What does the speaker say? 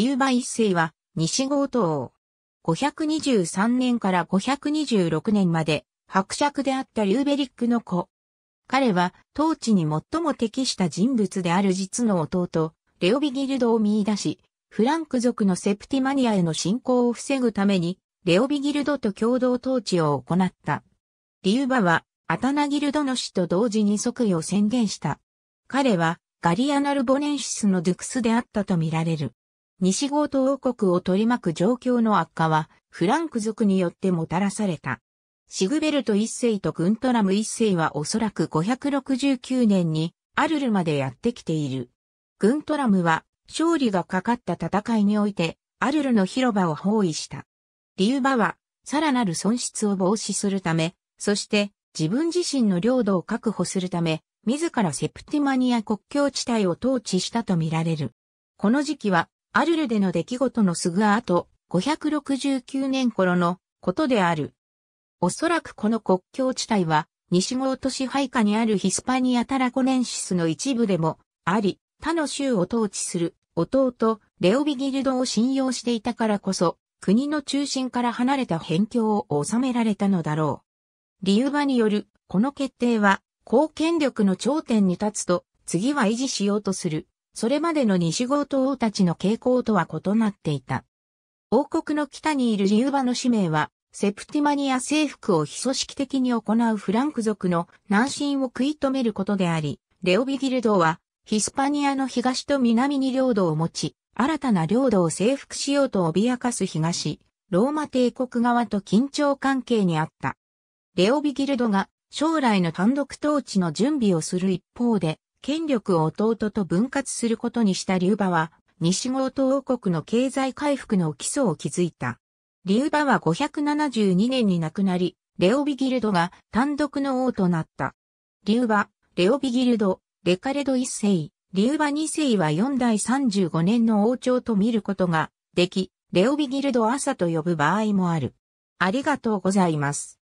ューバ一世は、西郷党王。523年から526年まで、伯爵であったリューベリックの子。彼は、当地に最も適した人物である実の弟、レオビギルドを見出し、フランク族のセプティマニアへの侵攻を防ぐために、レオビギルドと共同統治を行った。リューバは、アタナギルドの死と同時に即位を宣言した。彼は、ガリアナルボネンシスのドゥクスであったとみられる。西郷と王国を取り巻く状況の悪化は、フランク族によってもたらされた。シグベルト一世とグントラム一世はおそらく569年にアルルまでやってきている。グントラムは勝利がかかった戦いにおいてアルルの広場を包囲した。理由ーバはさらなる損失を防止するため、そして自分自身の領土を確保するため、自らセプティマニア国境地帯を統治したとみられる。この時期はアルルでの出来事のすぐ後、569年頃のことである。おそらくこの国境地帯は、西ゴ都ト支配下にあるヒスパニア・タラコネンシスの一部でもあり、他の州を統治する弟、レオビギルドを信用していたからこそ、国の中心から離れた辺境を収められたのだろう。理由場による、この決定は、公権力の頂点に立つと、次は維持しようとするそれまでの西郷と王たちの傾向とは異なっていた。王国の北にいるリウバの使命は、セプティマニア征服を非組織的に行うフランク族の南進を食い止めることであり、レオビギルドは、ヒスパニアの東と南に領土を持ち、新たな領土を征服しようと脅かす東、ローマ帝国側と緊張関係にあった。レオビギルドが将来の単独統治の準備をする一方で、権力を弟と分割することにした劉馬は、西郷東王国の経済回復の基礎を築いた。劉馬は572年に亡くなり、レオビギルドが単独の王となった。劉馬、レオビギルド、レカレド一世、劉馬二世は4代35年の王朝と見ることができ、レオビギルド朝と呼ぶ場合もある。ありがとうございます。